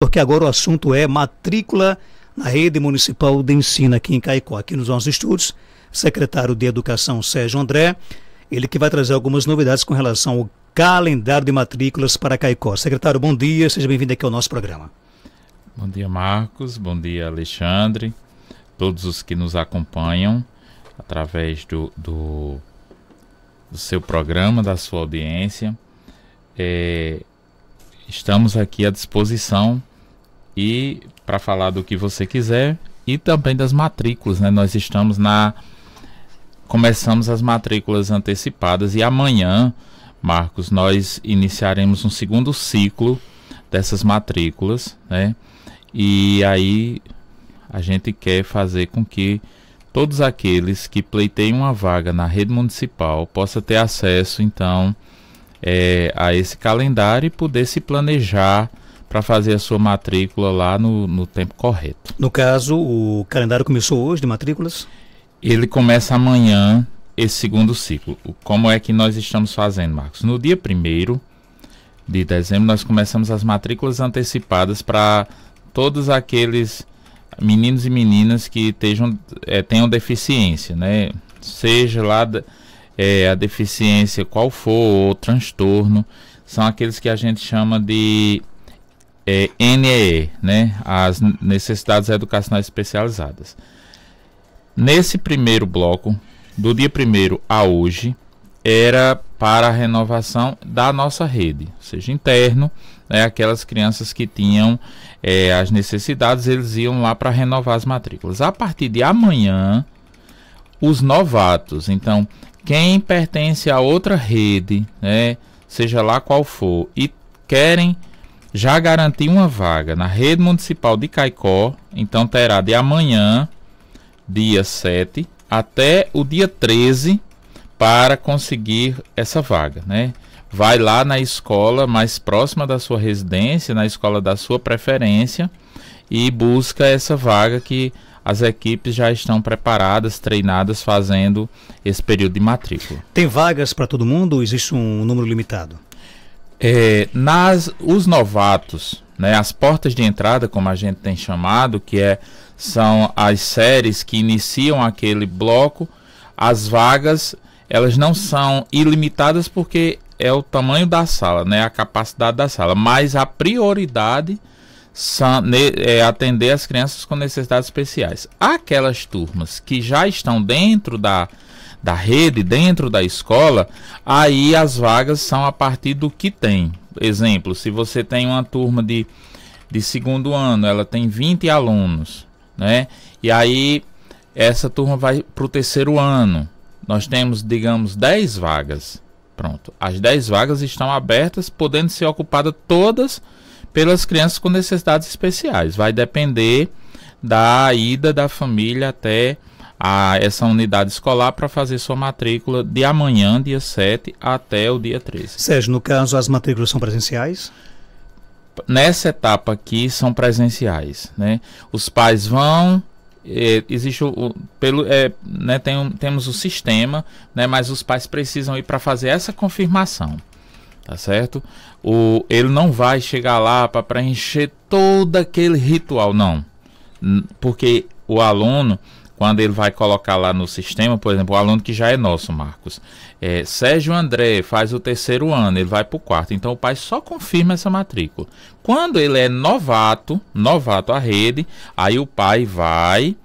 porque agora o assunto é matrícula na rede municipal de ensino aqui em Caicó. Aqui nos nossos estúdios, secretário de Educação Sérgio André, ele que vai trazer algumas novidades com relação ao calendário de matrículas para Caicó. Secretário, bom dia, seja bem-vindo aqui ao nosso programa. Bom dia, Marcos, bom dia, Alexandre, todos os que nos acompanham através do, do, do seu programa, da sua audiência. É, estamos aqui à disposição e para falar do que você quiser e também das matrículas, né? Nós estamos na começamos as matrículas antecipadas e amanhã, Marcos, nós iniciaremos um segundo ciclo dessas matrículas, né? E aí a gente quer fazer com que todos aqueles que pleiteiem uma vaga na rede municipal possa ter acesso então é, a esse calendário e poder se planejar para fazer a sua matrícula lá no, no tempo correto. No caso, o calendário começou hoje de matrículas? Ele começa amanhã, esse segundo ciclo. Como é que nós estamos fazendo, Marcos? No dia 1 de dezembro, nós começamos as matrículas antecipadas para todos aqueles meninos e meninas que estejam, é, tenham deficiência, né? Seja lá é, a deficiência qual for, ou transtorno, são aqueles que a gente chama de é, NEE, né, as necessidades educacionais especializadas. Nesse primeiro bloco, do dia primeiro a hoje, era para a renovação da nossa rede, ou seja, interno, né, aquelas crianças que tinham é, as necessidades, eles iam lá para renovar as matrículas. A partir de amanhã, os novatos, então, quem pertence a outra rede, né, seja lá qual for, e querem já garantiu uma vaga na rede municipal de Caicó, então terá de amanhã, dia 7, até o dia 13 para conseguir essa vaga, né? Vai lá na escola mais próxima da sua residência, na escola da sua preferência e busca essa vaga que as equipes já estão preparadas, treinadas, fazendo esse período de matrícula. Tem vagas para todo mundo ou existe um número limitado? É, nas, os novatos, né, as portas de entrada, como a gente tem chamado, que é, são as séries que iniciam aquele bloco, as vagas elas não são ilimitadas porque é o tamanho da sala, né, a capacidade da sala, mas a prioridade são, ne, é atender as crianças com necessidades especiais. Aquelas turmas que já estão dentro da da rede, dentro da escola, aí as vagas são a partir do que tem. Exemplo, se você tem uma turma de, de segundo ano, ela tem 20 alunos, né? E aí essa turma vai para o terceiro ano. Nós temos, digamos, 10 vagas. Pronto. As 10 vagas estão abertas, podendo ser ocupadas todas pelas crianças com necessidades especiais. Vai depender da ida da família até a essa unidade escolar para fazer sua matrícula de amanhã, dia 7, até o dia 13. Sérgio, no caso, as matrículas são presenciais? Nessa etapa aqui são presenciais, né? Os pais vão, é, existe o, pelo é, né, tem temos o sistema né mas os pais precisam ir para fazer essa confirmação tá certo o ele não vai chegar lá para preencher todo aquele ritual não porque o aluno quando ele vai colocar lá no sistema, por exemplo, o aluno que já é nosso, Marcos, é, Sérgio André faz o terceiro ano, ele vai para o quarto. Então o pai só confirma essa matrícula. Quando ele é novato, novato à rede, aí o pai vai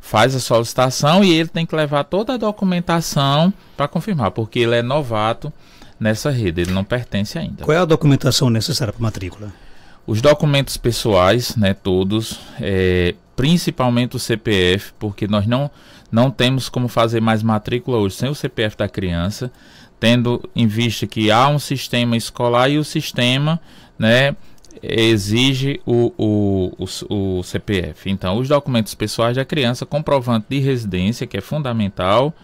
faz a solicitação e ele tem que levar toda a documentação para confirmar, porque ele é novato nessa rede, ele não pertence ainda. Qual é a documentação necessária para matrícula? Os documentos pessoais, né, todos, é, principalmente o CPF, porque nós não, não temos como fazer mais matrícula hoje sem o CPF da criança, tendo em vista que há um sistema escolar e o sistema né, exige o, o, o, o CPF. Então, os documentos pessoais da criança, comprovante de residência, que é fundamental,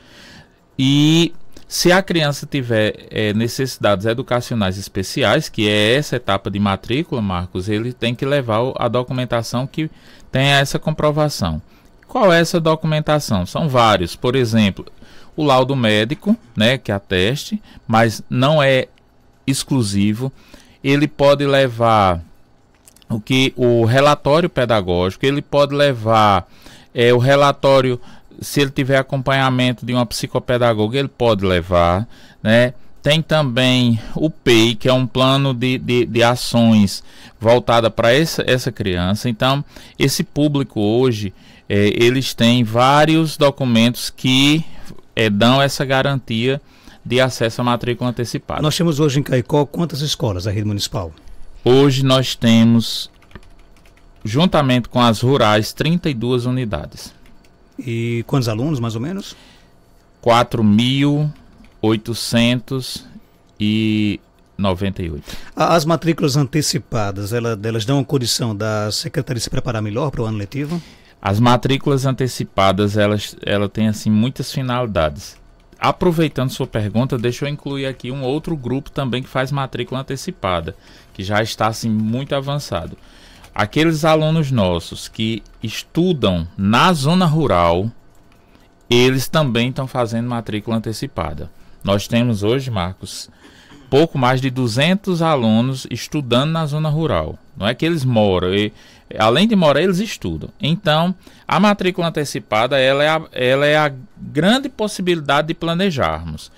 e se a criança tiver é, necessidades educacionais especiais, que é essa etapa de matrícula, Marcos, ele tem que levar a documentação que tem essa comprovação. Qual é essa documentação? São vários. Por exemplo, o laudo médico, né, que ateste, mas não é exclusivo. Ele pode levar o que o relatório pedagógico, ele pode levar é, o relatório se ele tiver acompanhamento de uma psicopedagoga, ele pode levar, né? Tem também o PEI, que é um plano de, de, de ações voltada para essa, essa criança. Então, esse público hoje, é, eles têm vários documentos que é, dão essa garantia de acesso à matrícula antecipada. Nós temos hoje em Caicó quantas escolas da rede municipal? Hoje nós temos, juntamente com as rurais, 32 unidades. E quantos alunos, mais ou menos? 4 mil 898. As matrículas antecipadas, elas, elas dão a condição da secretaria se preparar melhor para o ano letivo? As matrículas antecipadas, elas, ela tem assim muitas finalidades. Aproveitando sua pergunta, deixa eu incluir aqui um outro grupo também que faz matrícula antecipada, que já está assim muito avançado. Aqueles alunos nossos que estudam na zona rural, eles também estão fazendo matrícula antecipada. Nós temos hoje, Marcos, pouco mais de 200 alunos estudando na zona rural. Não é que eles moram, e, além de morar, eles estudam. Então, a matrícula antecipada ela é, a, ela é a grande possibilidade de planejarmos.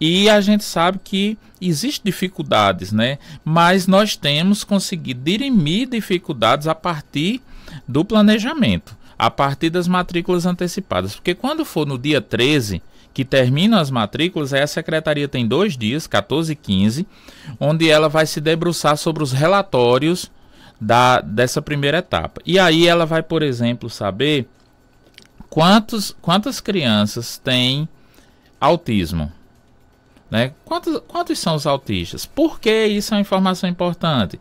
E a gente sabe que existem dificuldades, né? Mas nós temos conseguido dirimir dificuldades a partir do planejamento, a partir das matrículas antecipadas. Porque quando for no dia 13, que terminam as matrículas, aí a secretaria tem dois dias, 14 e 15, onde ela vai se debruçar sobre os relatórios da, dessa primeira etapa. E aí ela vai, por exemplo, saber quantos, quantas crianças têm autismo. Né? Quantos, quantos são os autistas? Por que isso é uma informação importante?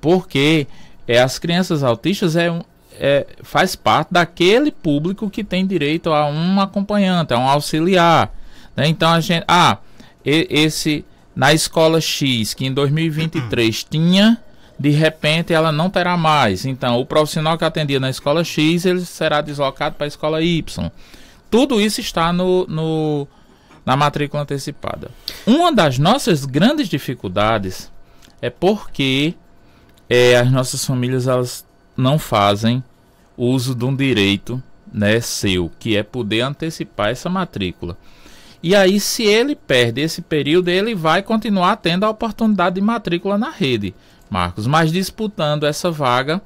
Porque é, as crianças autistas é, é, faz parte daquele público que tem direito a um acompanhante, a um auxiliar. Né? Então a gente. Ah, esse. Na escola X, que em 2023 uhum. tinha, de repente ela não terá mais. Então, o profissional que atendia na escola X, ele será deslocado para a escola Y. Tudo isso está no, no na matrícula antecipada. Uma das nossas grandes dificuldades é porque é, as nossas famílias elas não fazem uso de um direito né, seu, que é poder antecipar essa matrícula. E aí, se ele perde esse período, ele vai continuar tendo a oportunidade de matrícula na rede, Marcos, mas disputando essa vaga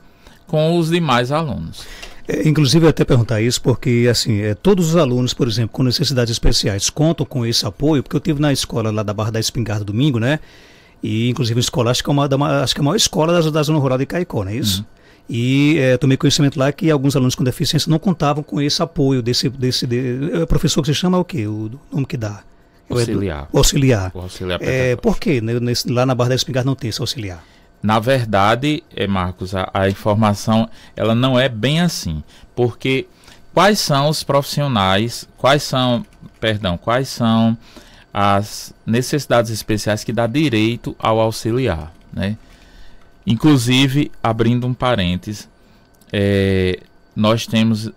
com os demais alunos. É, inclusive, eu até perguntar isso, porque assim, é, todos os alunos, por exemplo, com necessidades especiais, contam com esse apoio, porque eu tive na escola lá da Barra da Espingarda domingo, né? E inclusive escola acho que é, uma, da, acho que é a maior escola da, da zona rural de Caicó, não é isso? Uhum. E é, tomei conhecimento lá que alguns alunos com deficiência não contavam com esse apoio desse. desse de, eh, professor que se chama o quê? O, o nome que dá? Auxiliar. auxiliar. O auxiliar é, por quê? Nesse, lá na Barra da Espingarda não tem esse auxiliar. Na verdade, é, Marcos, a, a informação ela não é bem assim. Porque quais são os profissionais, quais são, perdão, quais são as necessidades especiais que dá direito ao auxiliar, né? Inclusive, abrindo um parêntese, é, nós temos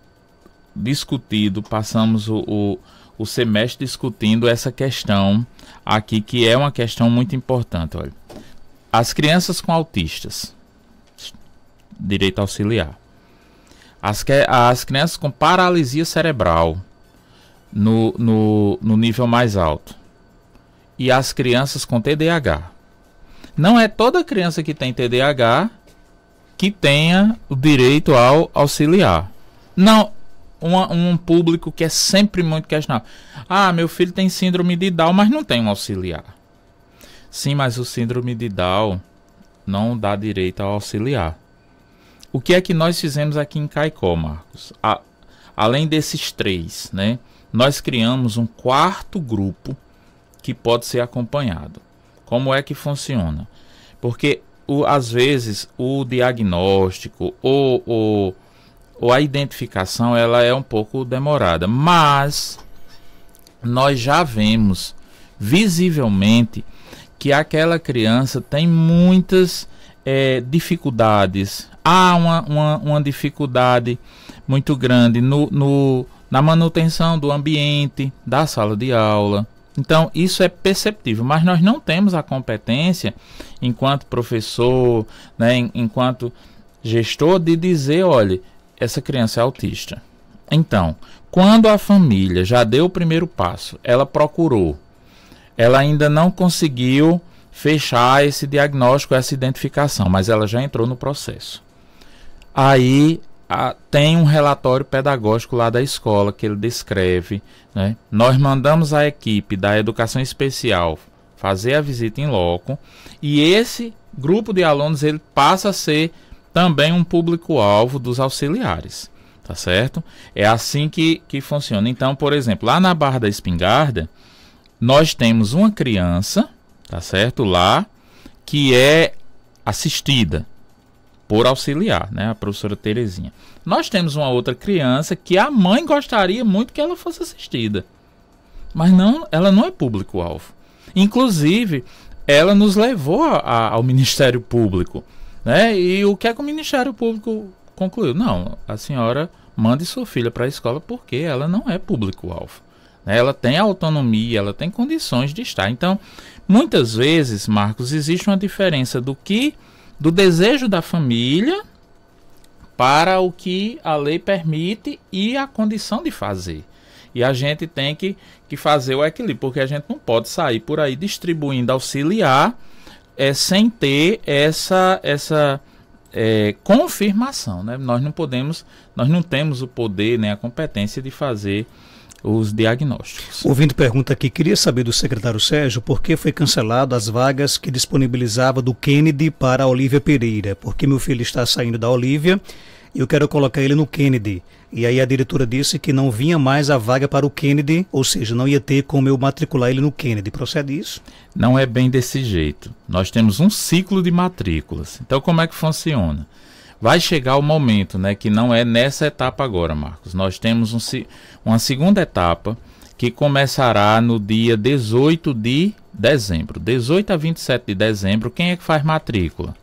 discutido, passamos o, o, o, semestre discutindo essa questão aqui, que é uma questão muito importante. Olha. As crianças com autistas, direito auxiliar. As, que, as crianças com paralisia cerebral, no, no, no nível mais alto. E as crianças com TDAH. Não é toda criança que tem TDAH que tenha o direito ao auxiliar. Não, uma, um público que é sempre muito questionado. Ah, meu filho tem síndrome de Down, mas não tem um auxiliar. Sim, mas o síndrome de Down não dá direito ao auxiliar. O que é que nós fizemos aqui em Caicó, Marcos? A, além desses três, né? Nós criamos um quarto grupo que pode ser acompanhado. Como é que funciona? Porque o, às vezes o diagnóstico ou, ou, ou a identificação ela é um pouco demorada, mas nós já vemos visivelmente que aquela criança tem muitas é, dificuldades. Há uma, uma, uma, dificuldade muito grande no, no, na manutenção do ambiente, da sala de aula, então, isso é perceptível, mas nós não temos a competência, enquanto professor, né, enquanto gestor, de dizer: olha, essa criança é autista. Então, quando a família já deu o primeiro passo, ela procurou, ela ainda não conseguiu fechar esse diagnóstico, essa identificação, mas ela já entrou no processo. Aí a, ah, tem um relatório pedagógico lá da escola que ele descreve. Né? Nós mandamos a equipe da educação especial fazer a visita em loco e esse grupo de alunos ele passa a ser também um público-alvo dos auxiliares. Tá certo? É assim que, que funciona. Então, por exemplo, lá na Barra da Espingarda, nós temos uma criança, tá certo? Lá, que é assistida, por auxiliar, né, a professora Terezinha. Nós temos uma outra criança que a mãe gostaria muito que ela fosse assistida, mas não, ela não é público-alvo. Inclusive, ela nos levou a, a, ao Ministério Público, né? E o que é que o Ministério Público concluiu? Não, a senhora mande sua filha para a escola porque ela não é público-alvo. Né? Ela tem autonomia, ela tem condições de estar. Então, muitas vezes, Marcos, existe uma diferença do que do desejo da família para o que a lei permite e a condição de fazer. E a gente tem que, que fazer o equilíbrio, porque a gente não pode sair por aí distribuindo auxiliar é, sem ter essa, essa é, confirmação. Né? Nós não podemos, nós não temos o poder nem né, a competência de fazer os diagnósticos. Ouvindo pergunta aqui, queria saber do secretário Sérgio por que foi cancelado as vagas que disponibilizava do Kennedy para a Olívia Pereira, porque meu filho está saindo da Olívia e eu quero colocar ele no Kennedy. E aí a diretora disse que não vinha mais a vaga para o Kennedy, ou seja, não ia ter como eu matricular ele no Kennedy. Procede isso? Não é bem desse jeito. Nós temos um ciclo de matrículas. Então como é que funciona? vai chegar o momento, né, que não é nessa etapa agora, Marcos. Nós temos um, uma segunda etapa que começará no dia 18 de dezembro. 18 a 27 de dezembro, quem é que faz matrícula?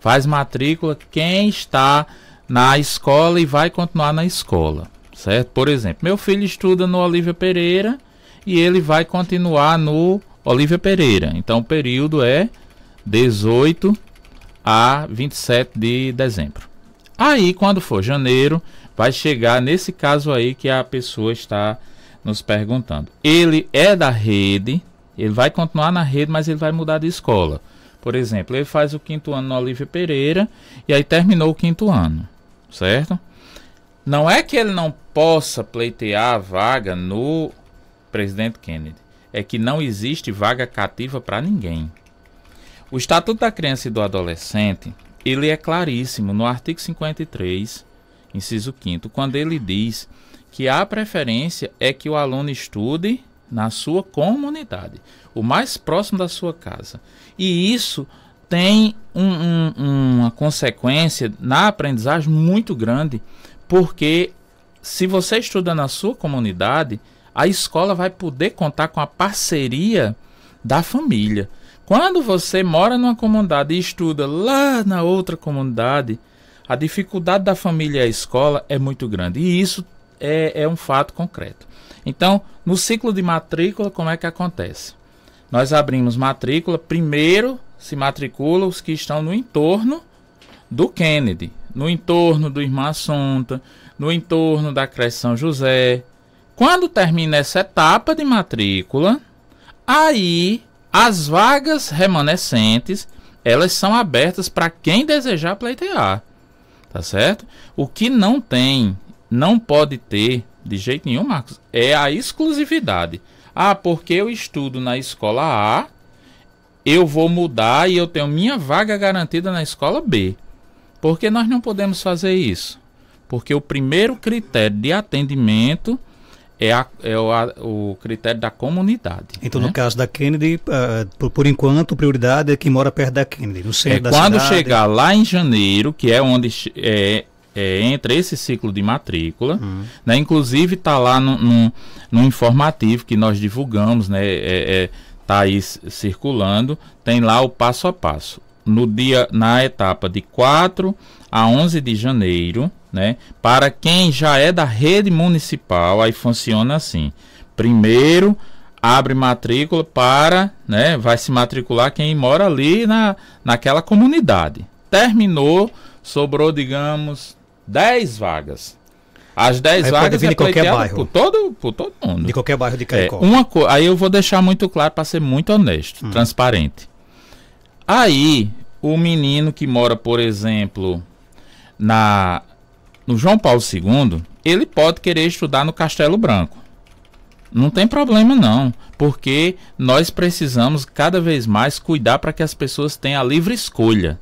Faz matrícula quem está na escola e vai continuar na escola, certo? Por exemplo, meu filho estuda no Olívia Pereira e ele vai continuar no Olívia Pereira. Então o período é 18 a 27 de dezembro. Aí, quando for janeiro, vai chegar nesse caso aí que a pessoa está nos perguntando. Ele é da rede, ele vai continuar na rede, mas ele vai mudar de escola. Por exemplo, ele faz o quinto ano no Olívia Pereira e aí terminou o quinto ano, certo? Não é que ele não possa pleitear a vaga no presidente Kennedy, é que não existe vaga cativa para ninguém. O Estatuto da Criança e do Adolescente, ele é claríssimo no artigo 53, inciso 5 quando ele diz que a preferência é que o aluno estude na sua comunidade, o mais próximo da sua casa. E isso tem um, um, uma consequência na aprendizagem muito grande, porque se você estuda na sua comunidade, a escola vai poder contar com a parceria da família. Quando você mora numa comunidade e estuda lá na outra comunidade, a dificuldade da família e a escola é muito grande. E isso é, é um fato concreto. Então, no ciclo de matrícula, como é que acontece? Nós abrimos matrícula, primeiro se matriculam os que estão no entorno do Kennedy, no entorno do Irmã Assunta, no entorno da Creche São José. Quando termina essa etapa de matrícula, aí as vagas remanescentes, elas são abertas para quem desejar pleitear, tá certo? O que não tem, não pode ter de jeito nenhum, Marcos, é a exclusividade. Ah, porque eu estudo na escola A, eu vou mudar e eu tenho minha vaga garantida na escola B. Por que nós não podemos fazer isso? Porque o primeiro critério de atendimento é, a, é o, a, o, critério da comunidade. Então, né? no caso da Kennedy, uh, por, por, enquanto, prioridade é quem mora perto da Kennedy, no centro é, da quando cidade. Quando chegar lá em janeiro, que é onde é, é, entra esse ciclo de matrícula, hum. né? inclusive está lá no, no, no, informativo que nós divulgamos, né? É, é tá aí circulando, tem lá o passo a passo. No dia, na etapa de 4 a 11 de janeiro, né? Para quem já é da rede municipal, aí funciona assim. Primeiro, abre matrícula para, né, vai se matricular quem mora ali na, naquela comunidade. Terminou, sobrou, digamos, 10 vagas. As 10 vagas é de qualquer bairro. Por todo, por todo mundo. De qualquer bairro de Caicó. É, uma co... Aí eu vou deixar muito claro para ser muito honesto, hum. transparente. Aí, o menino que mora, por exemplo, na no João Paulo II, ele pode querer estudar no Castelo Branco. Não tem problema não, porque nós precisamos cada vez mais cuidar para que as pessoas tenham a livre escolha.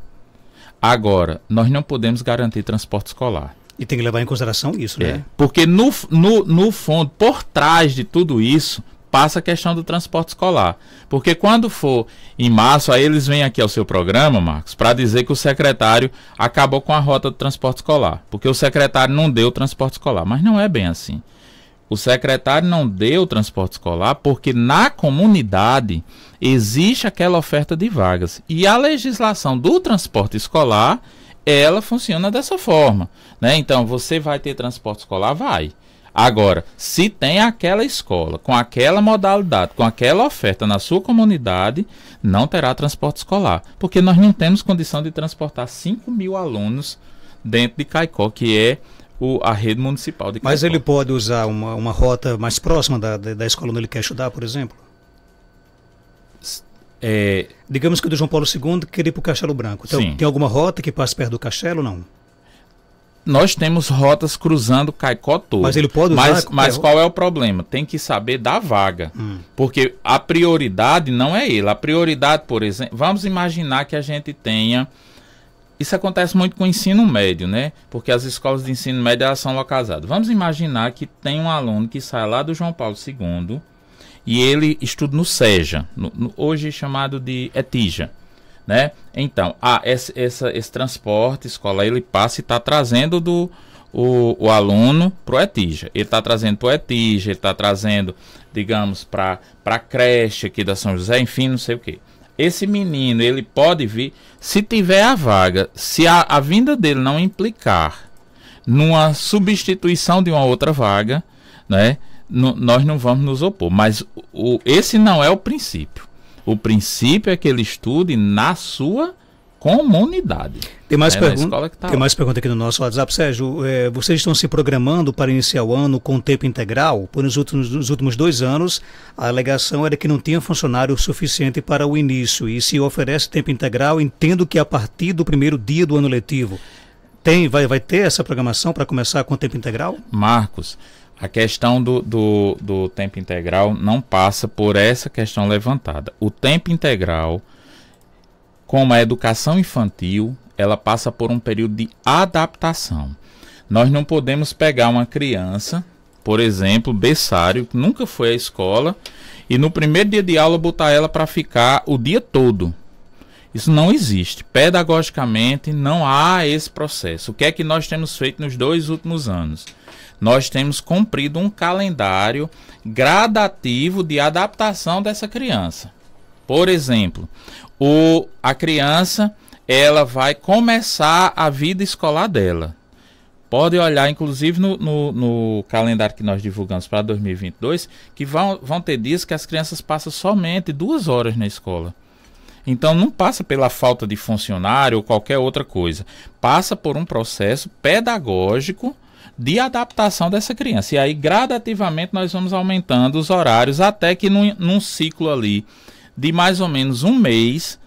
Agora, nós não podemos garantir transporte escolar. E tem que levar em consideração isso, é, né? É, porque no, no, no fundo, por trás de tudo isso, passa a questão do transporte escolar. Porque quando for em março, aí eles vêm aqui ao seu programa, Marcos, para dizer que o secretário acabou com a rota do transporte escolar. Porque o secretário não deu transporte escolar. Mas não é bem assim. O secretário não deu transporte escolar porque na comunidade existe aquela oferta de vagas. E a legislação do transporte escolar, ela funciona dessa forma. Né? Então, você vai ter transporte escolar? Vai. Agora, se tem aquela escola com aquela modalidade, com aquela oferta na sua comunidade, não terá transporte escolar, porque nós não temos condição de transportar 5 mil alunos dentro de Caicó, que é o, a rede municipal de Caicó. Mas ele pode usar uma, uma rota mais próxima da, da escola onde ele quer estudar, por exemplo? É... Digamos que do João Paulo II quer ir para o Castelo Branco. Então, Sim. tem alguma rota que passe perto do Castelo não? nós temos rotas cruzando Caicó todo. Mas ele pode usar... Mas, mas qual é o problema? Tem que saber da vaga. Hum. Porque a prioridade não é ele. A prioridade, por exemplo... Vamos imaginar que a gente tenha... Isso acontece muito com o ensino médio, né? Porque as escolas de ensino médio elas são localizadas. Vamos imaginar que tem um aluno que sai lá do João Paulo II e ele estuda no SEJA, no, no, hoje chamado de ETIJA né? Então, ah, esse, esse, esse transporte escolar ele passa e está trazendo do o, o aluno para o ETIJA. Ele está trazendo para o ETIJA, ele está trazendo, digamos, para a creche aqui da São José, enfim, não sei o que. Esse menino, ele pode vir, se tiver a vaga, se a, a vinda dele não implicar numa substituição de uma outra vaga, né? No, nós não vamos nos opor. Mas o, esse não é o princípio. O princípio é que ele estude na sua comunidade. Tem mais, é pergun tá Tem mais pergunta aqui no nosso WhatsApp. Sérgio, é, vocês estão se programando para iniciar o ano com tempo integral? Por nos últimos, nos últimos dois anos, a alegação era que não tinha funcionário suficiente para o início. E se oferece tempo integral, entendo que a partir do primeiro dia do ano letivo. Tem, vai, vai ter essa programação para começar com tempo integral? Marcos, a questão do, do, do, tempo integral não passa por essa questão levantada. O tempo integral, como a educação infantil, ela passa por um período de adaptação. Nós não podemos pegar uma criança, por exemplo, berçário, que nunca foi à escola, e no primeiro dia de aula botar ela para ficar o dia todo. Isso não existe. Pedagogicamente, não há esse processo. O que é que nós temos feito nos dois últimos anos? Nós temos cumprido um calendário gradativo de adaptação dessa criança. Por exemplo, o, a criança ela vai começar a vida escolar dela. Pode olhar, inclusive, no, no, no calendário que nós divulgamos para 2022, que vão, vão ter dias que as crianças passam somente duas horas na escola. Então não passa pela falta de funcionário ou qualquer outra coisa. Passa por um processo pedagógico de adaptação dessa criança. E aí, gradativamente, nós vamos aumentando os horários até que num, num ciclo ali de mais ou menos um mês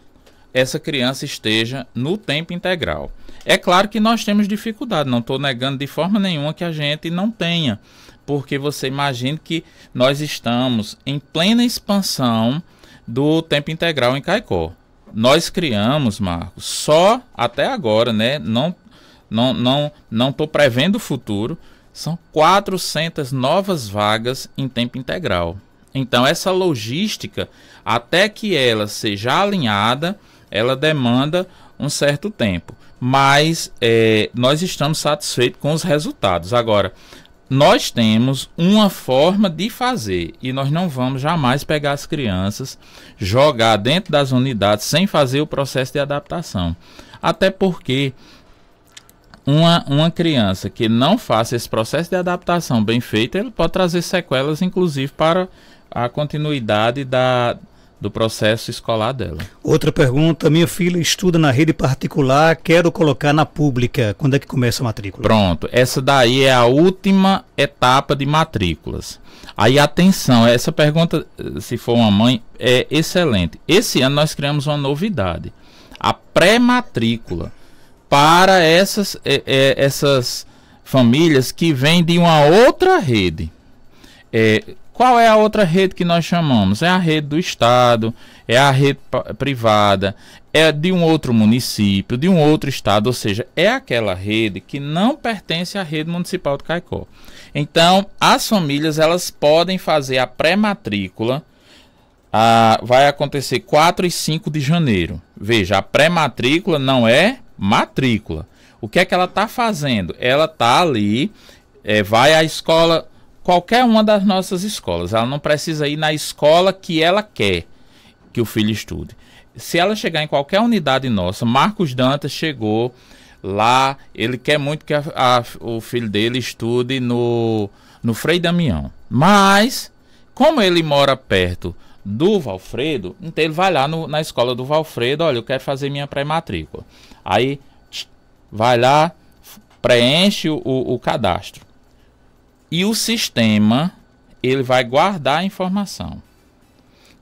essa criança esteja no tempo integral. É claro que nós temos dificuldade, não estou negando de forma nenhuma que a gente não tenha, porque você imagina que nós estamos em plena expansão do tempo integral em Caicó. Nós criamos, Marcos, só até agora, né? Não não não não estou prevendo o futuro, são 400 novas vagas em tempo integral. Então essa logística, até que ela seja alinhada, ela demanda um certo tempo. Mas é, nós estamos satisfeitos com os resultados. Agora, nós temos uma forma de fazer e nós não vamos jamais pegar as crianças, jogar dentro das unidades sem fazer o processo de adaptação. Até porque uma, uma criança que não faça esse processo de adaptação bem feito, ele pode trazer sequelas, inclusive, para a continuidade da, do processo escolar dela. Outra pergunta: minha filha estuda na rede particular, quero colocar na pública. Quando é que começa a matrícula? Pronto, essa daí é a última etapa de matrículas. Aí atenção, essa pergunta, se for uma mãe, é excelente. Esse ano nós criamos uma novidade: a pré-matrícula para essas, é, é, essas famílias que vêm de uma outra rede. É, qual é a outra rede que nós chamamos? É a rede do Estado, é a rede privada, é de um outro município, de um outro estado, ou seja, é aquela rede que não pertence à rede municipal de Caicó. Então, as famílias elas podem fazer a pré-matrícula. Ah, vai acontecer 4 e 5 de janeiro. Veja, a pré-matrícula não é matrícula. O que é que ela está fazendo? Ela está ali, é, vai à escola, qualquer uma das nossas escolas. Ela não precisa ir na escola que ela quer que o filho estude. Se ela chegar em qualquer unidade nossa, Marcos Dantas chegou lá, ele quer muito que a, a, o filho dele estude no, no Frei Damião. Mas, como ele mora perto do Valfredo, então ele vai lá no, na escola do Valfredo, olha, eu quero fazer minha pré-matrícula. Aí vai lá, preenche o, o cadastro. E o sistema ele vai guardar a informação.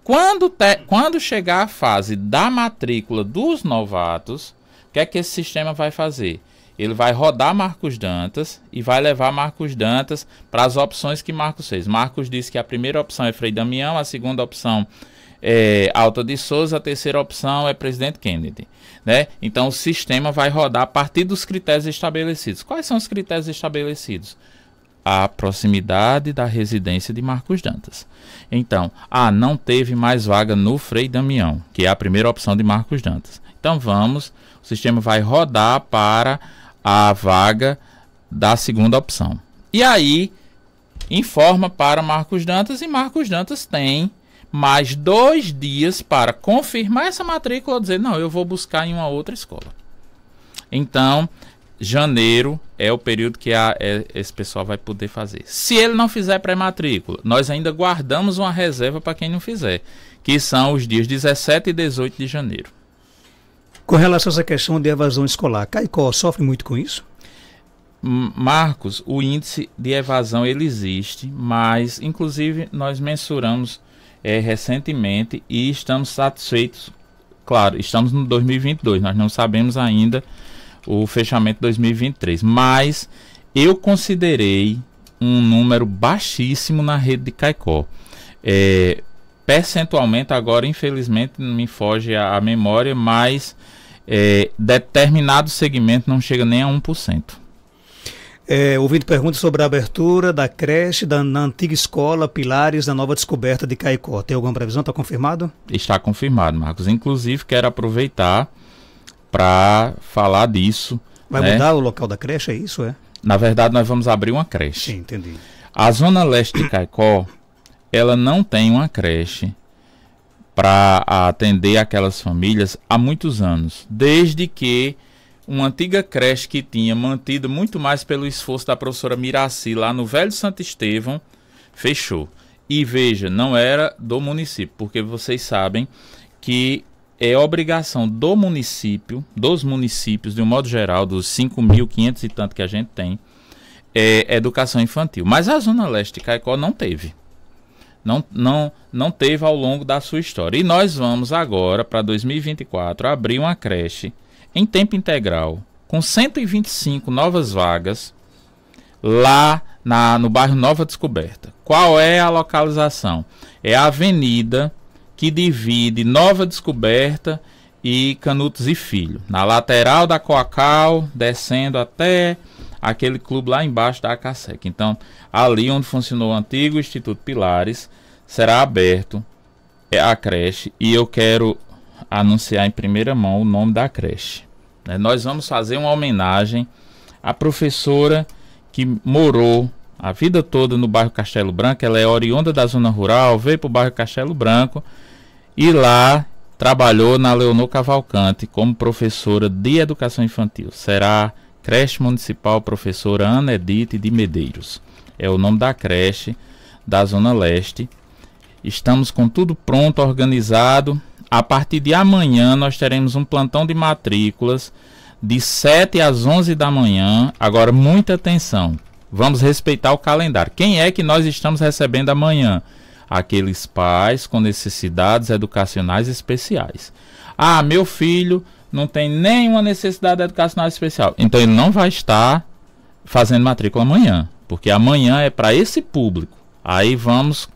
Quando, te, quando chegar a fase da matrícula dos novatos, o que é que esse sistema vai fazer? Ele vai rodar Marcos Dantas e vai levar Marcos Dantas para as opções que Marcos fez. Marcos disse que a primeira opção é Frei Damião, a segunda opção é Alta de Souza, a terceira opção é Presidente Kennedy né? Então o sistema vai rodar a partir dos critérios estabelecidos. Quais são os critérios estabelecidos? A proximidade da residência de Marcos Dantas. Então, ah, não teve mais vaga no Frei Damião, que é a primeira opção de Marcos Dantas. Então vamos, o sistema vai rodar para a vaga da segunda opção. E aí informa para Marcos Dantas e Marcos Dantas tem mais dois dias para confirmar essa matrícula, dizer, não, eu vou buscar em uma outra escola. Então, janeiro é o período que a, é, esse pessoal vai poder fazer. Se ele não fizer pré-matrícula, nós ainda guardamos uma reserva para quem não fizer, que são os dias 17 e 18 de janeiro. Com relação a essa questão de evasão escolar, Caicó sofre muito com isso? Marcos, o índice de evasão ele existe, mas inclusive nós mensuramos é, recentemente e estamos satisfeitos. Claro, estamos no 2022, nós não sabemos ainda o fechamento de 2023, mas eu considerei um número baixíssimo na rede de Caicó. É, percentualmente, agora infelizmente não me foge a, a memória, mas é, determinado segmento não chega nem a 1%. É, ouvindo perguntas sobre a abertura da creche da, na antiga escola Pilares da Nova Descoberta de Caicó. Tem alguma previsão? Está confirmado? Está confirmado, Marcos. Inclusive, quero aproveitar para falar disso. Vai né? mudar o local da creche, é isso? É? Na verdade, nós vamos abrir uma creche. Sim, entendi. A Zona Leste de Caicó, ela não tem uma creche para atender aquelas famílias há muitos anos, desde que uma antiga creche que tinha, mantido muito mais pelo esforço da professora Miraci lá no Velho Santo Estevão, fechou. E veja, não era do município, porque vocês sabem que é obrigação do município, dos municípios, de um modo geral, dos 5.500 e tanto que a gente tem, é educação infantil. Mas a Zona Leste de Caicó não teve. Não, não, não teve ao longo da sua história. E nós vamos agora, para 2024, abrir uma creche em tempo integral, com 125 novas vagas lá na, no bairro Nova Descoberta. Qual é a localização? É a avenida que divide Nova Descoberta e Canutos e Filho, na lateral da Coacal, descendo até aquele clube lá embaixo da ACASEC. Então, ali onde funcionou o antigo Instituto Pilares, será aberto é, a creche e eu quero anunciar em primeira mão o nome da creche. Né? Nós vamos fazer uma homenagem à professora que morou a vida toda no bairro Castelo Branco. Ela é oriunda da zona rural, veio para o bairro Castelo Branco e lá trabalhou na Leonor Cavalcante como professora de educação infantil. Será creche municipal professora Ana Edith de Medeiros. É o nome da creche da Zona Leste. Estamos com tudo pronto, organizado a partir de amanhã nós teremos um plantão de matrículas de 7 às 11 da manhã. Agora, muita atenção. Vamos respeitar o calendário. Quem é que nós estamos recebendo amanhã? Aqueles pais com necessidades educacionais especiais. Ah, meu filho não tem nenhuma necessidade educacional especial. Então ele não vai estar fazendo matrícula amanhã, porque amanhã é para esse público. Aí vamos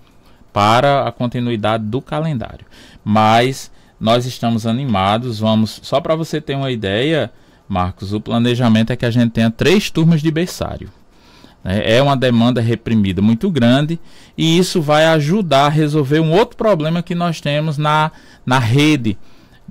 para a continuidade do calendário. Mas nós estamos animados, vamos. Só para você ter uma ideia, Marcos, o planejamento é que a gente tenha três turmas de berçário. Né? É uma demanda reprimida muito grande e isso vai ajudar a resolver um outro problema que nós temos na, na rede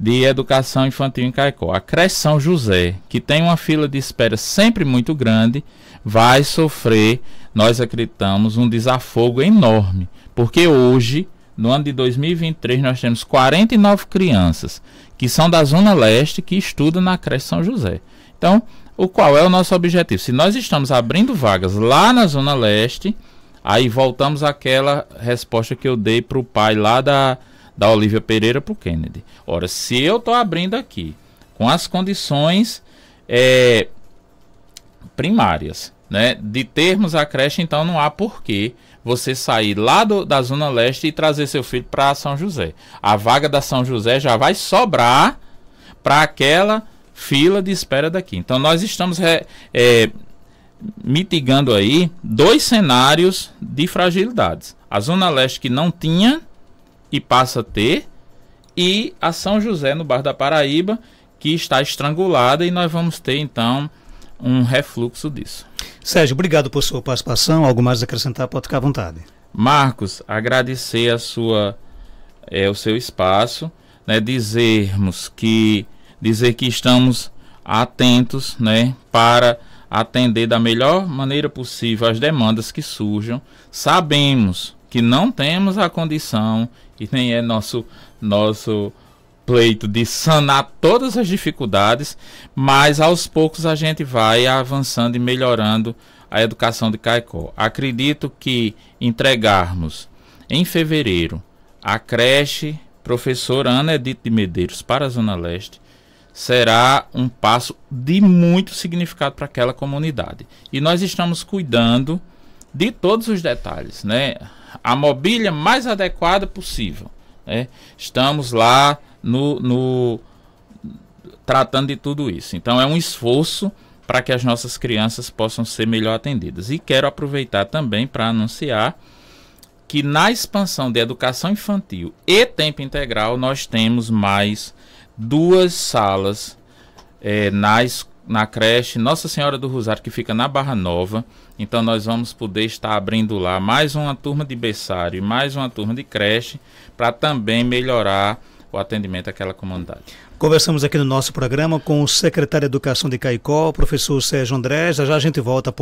de educação infantil em Caicó. A Creche São José, que tem uma fila de espera sempre muito grande, vai sofrer, nós acreditamos, um desafogo enorme, porque hoje, no ano de 2023, nós temos 49 crianças que são da Zona Leste que estudam na creche São José. Então, o qual é o nosso objetivo? Se nós estamos abrindo vagas lá na Zona Leste, aí voltamos àquela resposta que eu dei para o pai lá da, da Olivia Pereira para o Kennedy. Ora, se eu estou abrindo aqui com as condições é, primárias né, de termos a creche, então não há porquê você sair lá do, da Zona Leste e trazer seu filho para São José. A vaga da São José já vai sobrar para aquela fila de espera daqui. Então nós estamos re, é, mitigando aí dois cenários de fragilidades. A Zona Leste que não tinha e passa a ter, e a São José no Bar da Paraíba que está estrangulada e nós vamos ter então um refluxo disso. Sérgio, obrigado por sua participação. Algo mais a acrescentar? Pode ficar à vontade. Marcos, agradecer a sua, é, o seu espaço, né, dizermos que dizer que estamos atentos, né, para atender da melhor maneira possível as demandas que surjam. Sabemos que não temos a condição e nem é nosso nosso pleito de sanar todas as dificuldades, mas aos poucos a gente vai avançando e melhorando a educação de Caicó. Acredito que entregarmos em fevereiro a creche professora Ana Edith de Medeiros para a Zona Leste será um passo de muito significado para aquela comunidade. E nós estamos cuidando de todos os detalhes, né? A mobília mais adequada possível, né? Estamos lá no, no tratando de tudo isso. Então é um esforço para que as nossas crianças possam ser melhor atendidas. E quero aproveitar também para anunciar que na expansão de educação infantil e tempo integral nós temos mais duas salas é, nas, na creche Nossa Senhora do Rosário que fica na Barra Nova. Então nós vamos poder estar abrindo lá mais uma turma de berçário, mais uma turma de creche para também melhorar o atendimento àquela comunidade. Conversamos aqui no nosso programa com o secretário de Educação de Caicó, o professor Sérgio Andrés. Já já a gente volta.